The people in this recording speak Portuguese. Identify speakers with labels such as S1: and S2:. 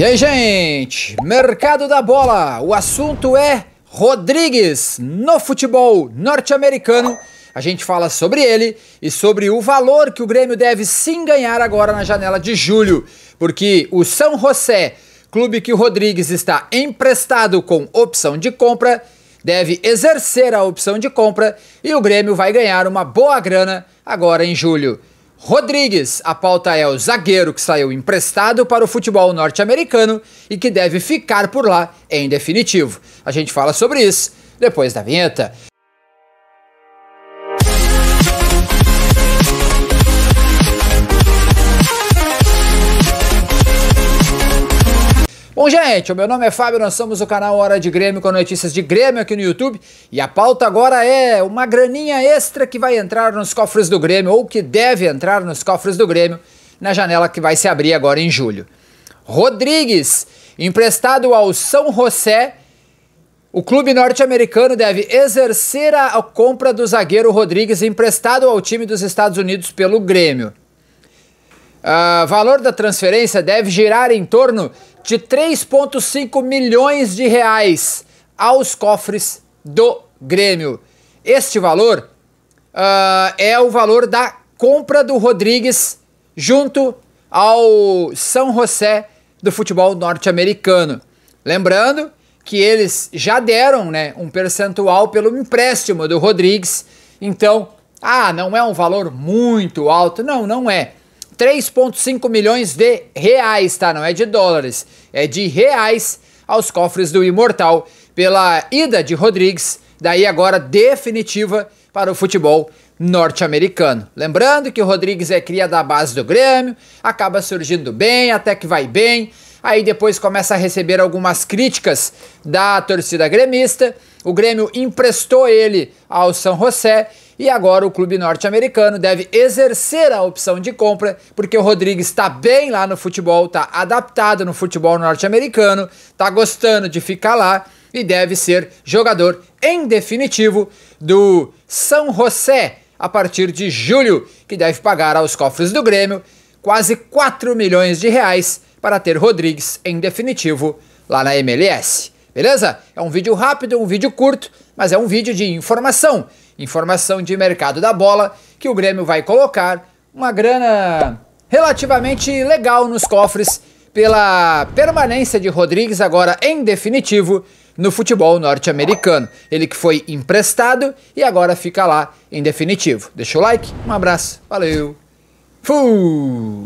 S1: E aí, gente? Mercado da bola. O assunto é Rodrigues no futebol norte-americano. A gente fala sobre ele e sobre o valor que o Grêmio deve sim ganhar agora na janela de julho, porque o São José, clube que o Rodrigues está emprestado com opção de compra, deve exercer a opção de compra e o Grêmio vai ganhar uma boa grana agora em julho. Rodrigues. A pauta é o zagueiro que saiu emprestado para o futebol norte-americano e que deve ficar por lá em definitivo. A gente fala sobre isso depois da vinheta. Bom, gente, o meu nome é Fábio, nós somos o canal Hora de Grêmio com notícias de Grêmio aqui no YouTube. E a pauta agora é uma graninha extra que vai entrar nos cofres do Grêmio, ou que deve entrar nos cofres do Grêmio, na janela que vai se abrir agora em julho. Rodrigues, emprestado ao São José, o clube norte-americano deve exercer a compra do zagueiro Rodrigues emprestado ao time dos Estados Unidos pelo Grêmio. Uh, valor da transferência deve girar em torno de 3,5 milhões de reais aos cofres do Grêmio. Este valor uh, é o valor da compra do Rodrigues junto ao São José do futebol norte-americano. Lembrando que eles já deram né, um percentual pelo empréstimo do Rodrigues, então, ah, não é um valor muito alto, não, não é. 3,5 milhões de reais, tá? Não é de dólares, é de reais aos cofres do Imortal pela ida de Rodrigues, daí agora definitiva para o futebol norte-americano. Lembrando que o Rodrigues é cria da base do Grêmio, acaba surgindo bem, até que vai bem, Aí depois começa a receber algumas críticas da torcida gremista. O Grêmio emprestou ele ao São José e agora o clube norte-americano deve exercer a opção de compra, porque o Rodrigues está bem lá no futebol, está adaptado no futebol norte-americano, está gostando de ficar lá e deve ser jogador em definitivo do São José a partir de julho, que deve pagar aos cofres do Grêmio quase 4 milhões de reais para ter Rodrigues em definitivo lá na MLS. Beleza? É um vídeo rápido, um vídeo curto, mas é um vídeo de informação. Informação de mercado da bola que o Grêmio vai colocar uma grana relativamente legal nos cofres pela permanência de Rodrigues agora em definitivo no futebol norte-americano. Ele que foi emprestado e agora fica lá em definitivo. Deixa o like, um abraço, valeu. Fui!